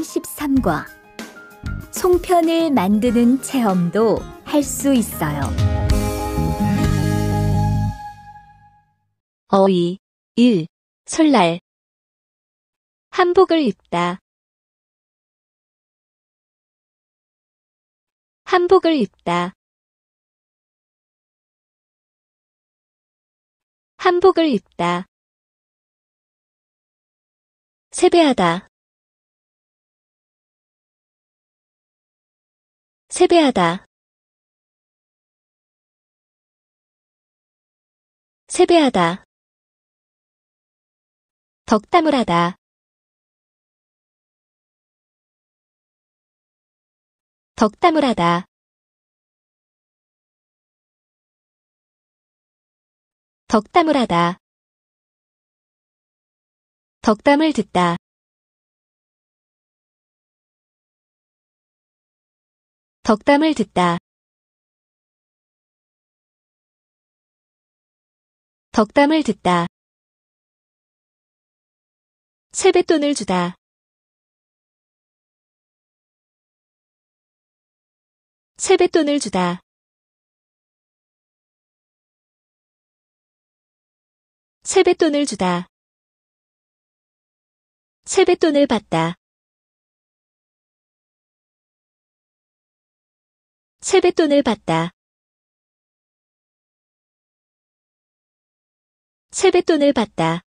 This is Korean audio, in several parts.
33과 송편을 만드는 체험도 할 수 있어요. 어이 1. 설날 한복을 입다 한복을 입다 한복을 입다 세배하다 세배하다 세배하다 덕담을 하다 덕담을 하다 덕담을 하다 덕담을 듣다 덕담을 듣다. 덕담을 듣다. 세뱃돈을 주다. 세뱃돈을 주다. 세뱃돈을 주다. 세뱃돈을 받다. 세뱃돈을 받다. 세뱃돈을 받다.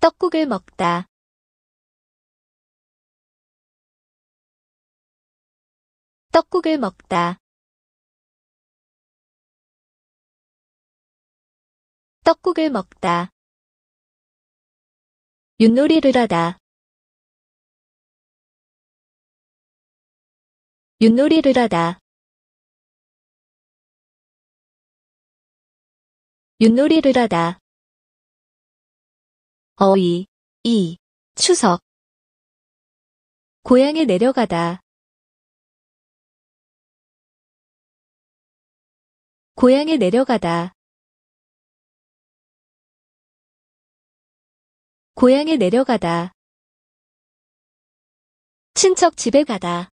떡국을 먹다. 떡국을 먹다. 떡국을 먹다. 윷놀이를 하다. 윷놀이를 하다. 윷놀이를 하다. 어이, 이, 추석. 고향에 내려가다. 고향에 내려가다. 고향에 내려가다. 친척 집에 가다.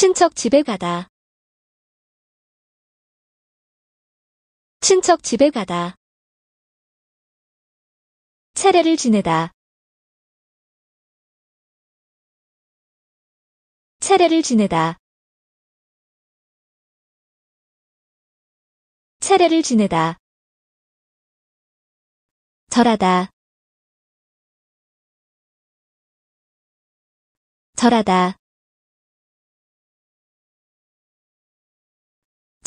친척 집에 가다. 친척 집에 가다. 차례를 지내다. 차례를 지내다. 차례를 지내다. 절하다. 절하다.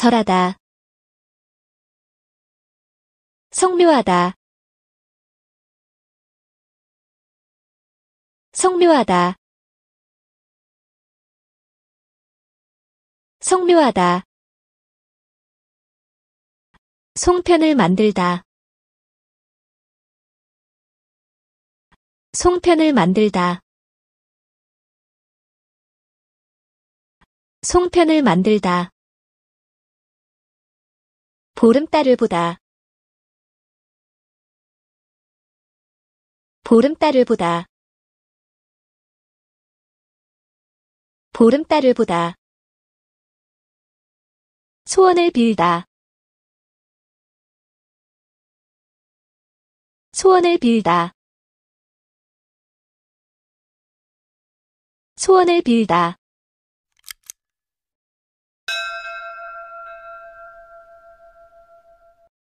절하다. 성묘하다. 성묘하다. 성묘하다. 송편을 만들다. 송편을 만들다. 송편을 만들다. 송편을 만들다. 보름달을 보다 보름달을 보다 보름달을 보다 소원을 빌다 소원을 빌다 소원을 빌다